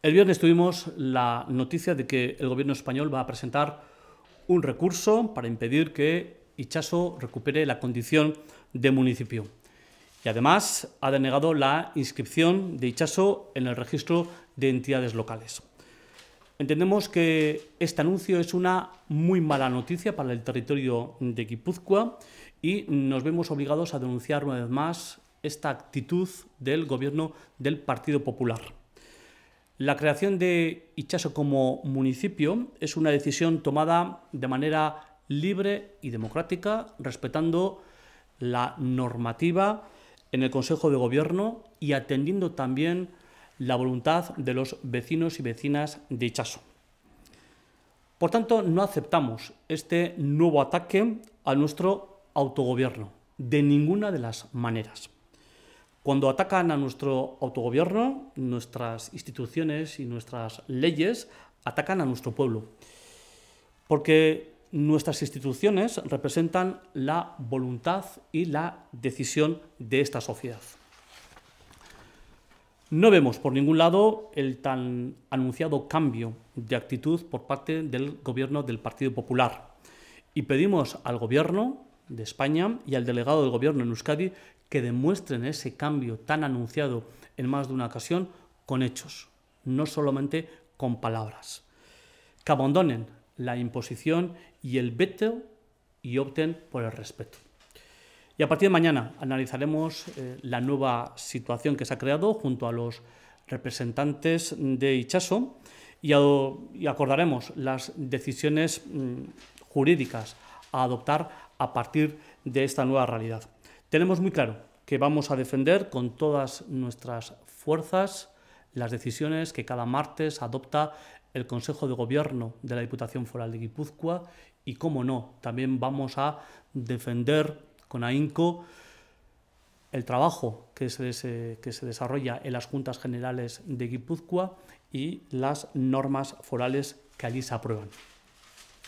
El viernes tuvimos la noticia de que el gobierno español va a presentar un recurso para impedir que Ichaso recupere la condición de municipio. Y además ha denegado la inscripción de Ichaso en el registro de entidades locales. Entendemos que este anuncio es una muy mala noticia para el territorio de Guipúzcoa y nos vemos obligados a denunciar una vez más esta actitud del gobierno del Partido Popular. La creación de Ichaso como municipio es una decisión tomada de manera libre y democrática, respetando la normativa en el Consejo de Gobierno y atendiendo también la voluntad de los vecinos y vecinas de Ichaso. Por tanto, no aceptamos este nuevo ataque a nuestro autogobierno, de ninguna de las maneras. Cuando atacan a nuestro autogobierno, nuestras instituciones y nuestras leyes atacan a nuestro pueblo. Porque nuestras instituciones representan la voluntad y la decisión de esta sociedad. No vemos por ningún lado el tan anunciado cambio de actitud por parte del gobierno del Partido Popular. Y pedimos al gobierno de España y al delegado del gobierno en Euskadi que demuestren ese cambio tan anunciado en más de una ocasión con hechos, no solamente con palabras. Que abandonen la imposición y el veto y opten por el respeto. Y a partir de mañana analizaremos eh, la nueva situación que se ha creado junto a los representantes de Ichaso y, acordaremos las decisiones mm, jurídicas a adoptar a partir de esta nueva realidad. Tenemos muy claro que vamos a defender con todas nuestras fuerzas las decisiones que cada martes adopta el Consejo de Gobierno de la Diputación Foral de Guipúzcoa y, cómo no, también vamos a defender con ahínco el trabajo que que se desarrolla en las Juntas Generales de Guipúzcoa y las normas forales que allí se aprueban.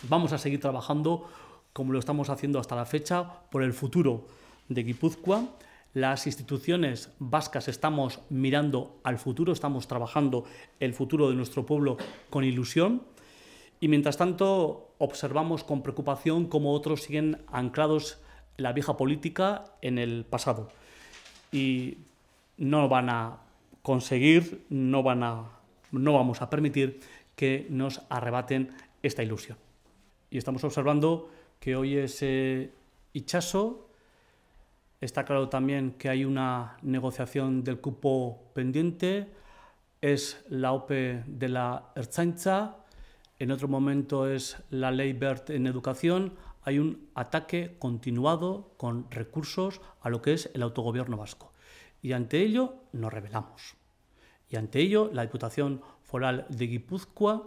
Vamos a seguir trabajando como lo estamos haciendo hasta la fecha por el futuro de Guipúzcoa. Las instituciones vascas estamos mirando al futuro, estamos trabajando el futuro de nuestro pueblo con ilusión y mientras tanto observamos con preocupación cómo otros siguen anclados la vieja política en el pasado y no van a conseguir, no, van a, no vamos a permitir que nos arrebaten esta ilusión. Y estamos observando que hoy ese hinchazo Está claro también que hay una negociación del cupo pendiente, es la OPE de la Ertzaintza, en otro momento es la ley BERT en educación, hay un ataque continuado con recursos a lo que es el autogobierno vasco. Y ante ello nos rebelamos. Y ante ello la Diputación Foral de Guipúzcoa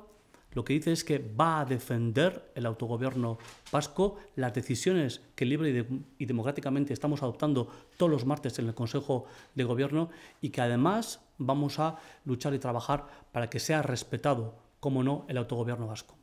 lo que dice es que va a defender el autogobierno vasco, las decisiones que libre y, democráticamente estamos adoptando todos los martes en el Consejo de Gobierno y que además vamos a luchar y trabajar para que sea respetado, como no, el autogobierno vasco.